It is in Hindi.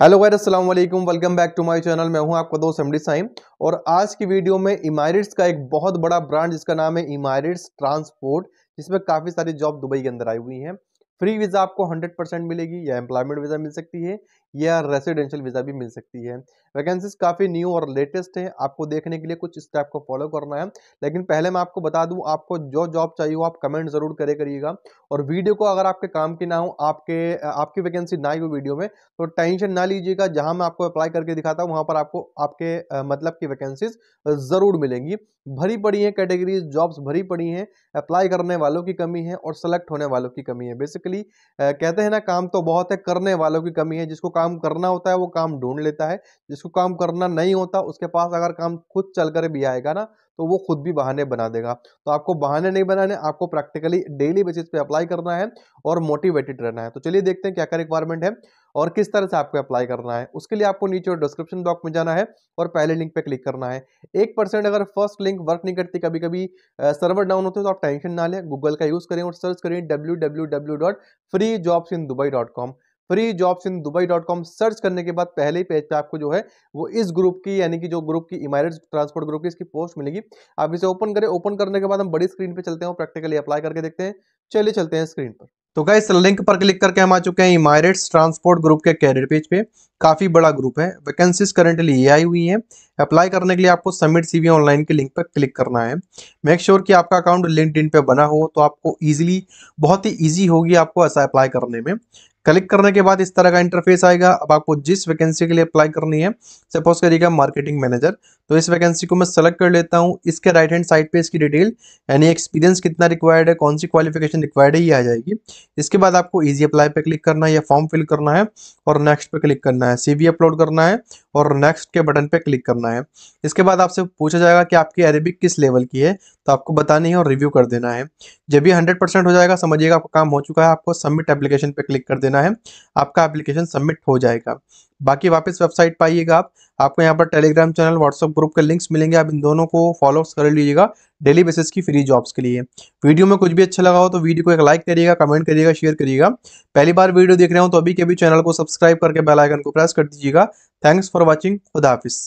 हेलो गैर अस्सलाम welcome back to my channel मैं हूं आपका दोस्त एमडी साइम और आज की वीडियो में इमारेट्स का एक बहुत बड़ा ब्रांड जिसका नाम है इमारिट्स ट्रांसपोर्ट जिसमें काफ़ी सारी जॉब दुबई के अंदर आई हुई हैं फ्री वीज़ा आपको 100 परसेंट मिलेगी या एम्प्लॉयमेंट वीज़ा मिल सकती है या रेसिडेंशियल वीज़ा भी मिल सकती है वैकेंसीज काफ़ी न्यू और लेटेस्ट है आपको देखने के लिए कुछ स्टेप को फॉलो करना है लेकिन पहले मैं आपको बता दूं आपको जो जॉब चाहिए हो आप कमेंट ज़रूर करे करिएगा और वीडियो को अगर आपके काम की ना हो आपके आपकी वैकेंसी ना आई हो वीडियो में तो टेंशन ना लीजिएगा जहाँ मैं आपको अप्लाई करके दिखाता हूँ वहाँ पर आपको आपके मतलब की वैकेंसीज ज़रूर मिलेंगी भरी पड़ी हैं कैटेगरीज जॉब्स भरी पड़ी हैं अप्लाई करने वालों की कमी है और सेलेक्ट होने वालों की कमी है बेसिक बेसिकली कहते हैं ना काम तो बहुत है करने वालों की कमी है जिसको काम करना होता है वो काम ढूंढ लेता है जिसको काम करना नहीं होता उसके पास अगर काम खुद चल कर भी आएगा ना तो वो खुद भी बहाने बना देगा तो आपको बहाने नहीं बनाने आपको प्रैक्टिकली डेली बेसिस पे अप्लाई करना है और मोटिवेटेड रहना है तो चलिए देखते हैं क्या क्या रिक्वायरमेंट है और किस तरह से आपको अप्लाई करना है उसके लिए आपको नीचे डिस्क्रिप्शन बॉक्स में जाना है और पहले लिंक पे क्लिक करना है एक परसेंट अगर फर्स्ट लिंक वर्क नहीं करती कभी कभी सर्वर डाउन होते हैं तो आप टेंशन ना लें गूगल का यूज़ करें और सर्च करें W W W dot free jobs in Dubai dot com free jobs in Dubai dot com search करने के बाद पहले ही पेज पे आपको जो है वो इस ग्रुप की यानी कि जो ग्रुप की इमारत ट्रांसपोर्ट ग्रुप की इसकी पोस्ट मिलेगी आप इसे ओपन करें ओपन करने के बाद हम बड़ी स्क्रीन पे चलते हैं और प्रैक्टिकली अप्लाई करके देखते हैं चलिए चलते हैं स्क्रीन पर तो क्या इस लिंक पर क्लिक करके हम आ चुके हैं इमारेट्स ट्रांसपोर्ट ग्रुप के कैरियर पेज पे काफ़ी बड़ा ग्रुप है वैकेंसीज करेंटली ये आई हुई है अप्लाई करने के लिए आपको सबमिट सीवी ऑनलाइन के लिंक पर क्लिक करना है मेक श्योर sure कि आपका अकाउंट लिंकड पे बना हो तो आपको ईजिली बहुत ही ईजी होगी आपको ऐसा अप्लाई करने में क्लिक करने के बाद इस तरह का इंटरफेस आएगा अब आपको जिस वैकेंसी के लिए अप्लाई करनी है सपोज करिएगा मार्केटिंग मैनेजर तो इस वैकेंसी को मैं सेलेक्ट कर लेता हूँ इसके राइट हैंड साइड पे इसकी डिटेल यानी एक्सपीरियंस कितना रिक्वायर्ड है कौन सी क्वालिफिकेशन रिक्वायर्ड है ये आ जाएगी इसके बाद आपको ईजी अप्लाई पर क्लिक करना है या फॉर्म फिल करना है और नेक्स्ट पे क्लिक करना है सी अपलोड करना है और नेक्स्ट के बटन पे क्लिक करना है इसके बाद आपसे पूछा जाएगा कि आपकी अरेबिक किस लेवल की है तो आपको बतानी है और रिव्यू कर देना है जब ये हंड्रेड हो जाएगा समझिएगा आपका काम हो चुका है आपको सबमिट एप्लीकेशन पर क्लिक कर देना देना है आपका एप्लीकेशन सबमिट हो जाएगा बाकी वापस वेबसाइट पाइएगा आप आपको यहाँ पर टेलीग्राम चैनल व्हाट्सअप ग्रुप के लिंक्स मिलेंगे आप इन दोनों को फॉलो कर लीजिएगा डेली बेसिस की फ्री जॉब्स के लिए वीडियो में कुछ भी अच्छा लगा हो तो वीडियो को एक लाइक करिएगा कमेंट करिएगा शेयर करिएगा पहली बार वीडियो देख रहे हो तो अभी के भी चैनल को सब्सक्राइब करके बेलाइकन को प्रेस कर दीजिएगा थैंक्स फॉर वॉचिंग खुदाफिस